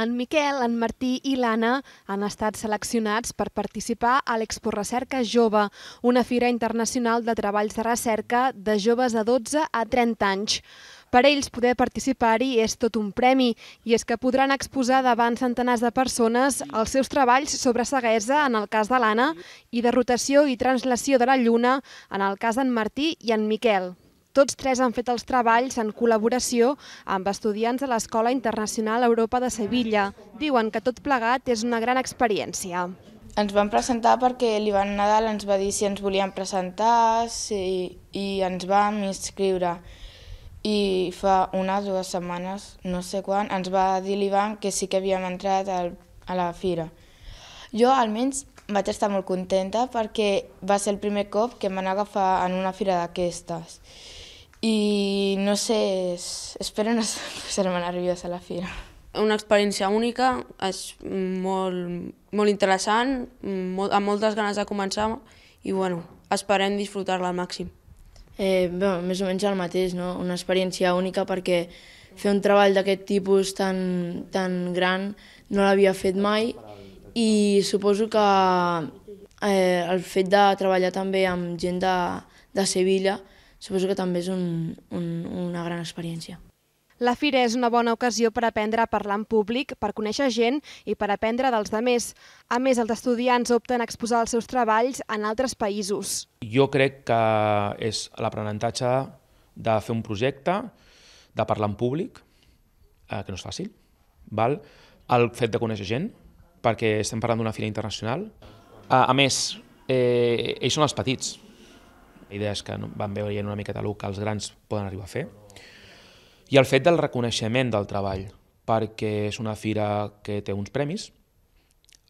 En Miquel, en Martí i l'Anna han estat seleccionats per participar a l'Expo Recerca Jove, una fira internacional de treballs de recerca de joves de 12 a 30 anys. Per ells, poder participar-hi és tot un premi, i és que podran exposar davant centenars de persones els seus treballs sobre ceguesa, en el cas de l'Anna, i de rotació i translació de la Lluna, en el cas d'en Martí i en Miquel. Tots tres han fet els treballs en col·laboració amb estudiants de l'Escola Internacional Europa de Sevilla. Diuen que tot plegat és una gran experiència. Ens van presentar perquè l'Ivan Nadal ens va dir si ens volíem presentar si, i ens vam inscriure. I fa unes dues setmanes, no sé quan, ens va dir l'Ivan que sí que havíem entrat al, a la fira. Jo almenys vaig estar molt contenta perquè va ser el primer cop que em van agafar en una fira d'aquestes i no sé, és, espero no ser me nerviosa a la fira. Una experiència única, és molt, molt interessant, molt, amb moltes ganes de començar i bueno, esperem disfrutar-la al màxim. Eh, bé, més o menys el mateix, no? una experiència única perquè fer un treball d'aquest tipus tan, tan gran no l'havia fet mai i suposo que eh, el fet de treballar també amb gent de, de Sevilla suposo que també és un, un, una gran experiència. La fira és una bona ocasió per aprendre a parlar en públic, per conèixer gent i per aprendre dels demés. A més, els estudiants opten a exposar els seus treballs en altres països. Jo crec que és l'aprenentatge de fer un projecte, de parlar en públic, eh, que no és fàcil, val? el fet de conèixer gent, perquè estem parlant d'una fira internacional. A, a més, eh, ells són els petits, la idea és que van veure una miqueta el que els grans poden arribar a fer. I el fet del reconeixement del treball, perquè és una fira que té uns premis,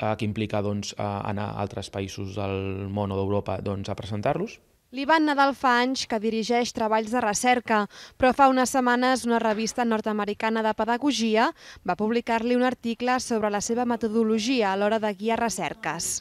eh, que implica doncs, anar a altres països del món o d'Europa doncs, a presentar-los, L'Ivan Nadal fa anys que dirigeix treballs de recerca, però fa unes setmanes una revista nord-americana de pedagogia va publicar-li un article sobre la seva metodologia a l'hora de guiar recerques.